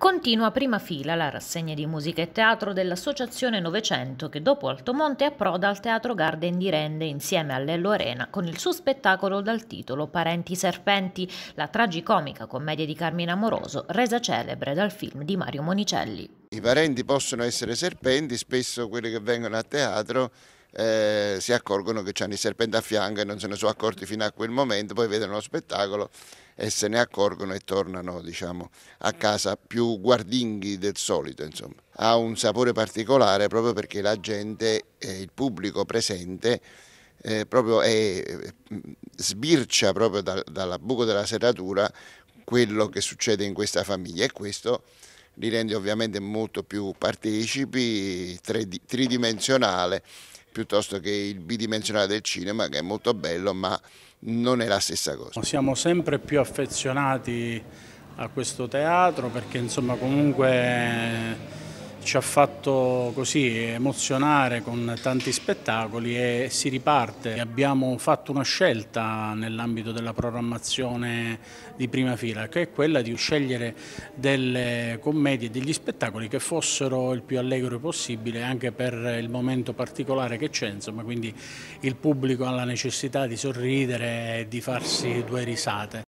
Continua prima fila la rassegna di musica e teatro dell'Associazione Novecento che dopo Altomonte approda al Teatro Garden di Rende insieme all'Ello Arena con il suo spettacolo dal titolo Parenti Serpenti, la tragicomica commedia di Carmine Amoroso resa celebre dal film di Mario Monicelli. I parenti possono essere serpenti, spesso quelli che vengono a teatro eh, si accorgono che hanno i serpenti a fianco e non se ne sono accorti fino a quel momento, poi vedono lo spettacolo e se ne accorgono e tornano diciamo, a mm. casa più guardinghi del solito. Insomma. Ha un sapore particolare proprio perché la gente, eh, il pubblico presente, eh, proprio è, mm, sbircia proprio da, dalla buco della serratura quello che succede in questa famiglia e questo li rende ovviamente molto più partecipi, tridimensionale piuttosto che il bidimensionale del cinema che è molto bello ma non è la stessa cosa. Siamo sempre più affezionati a questo teatro perché insomma comunque ci ha fatto così emozionare con tanti spettacoli e si riparte. Abbiamo fatto una scelta nell'ambito della programmazione di prima fila che è quella di scegliere delle commedie, degli spettacoli che fossero il più allegro possibile anche per il momento particolare che c'è, insomma quindi il pubblico ha la necessità di sorridere e di farsi due risate.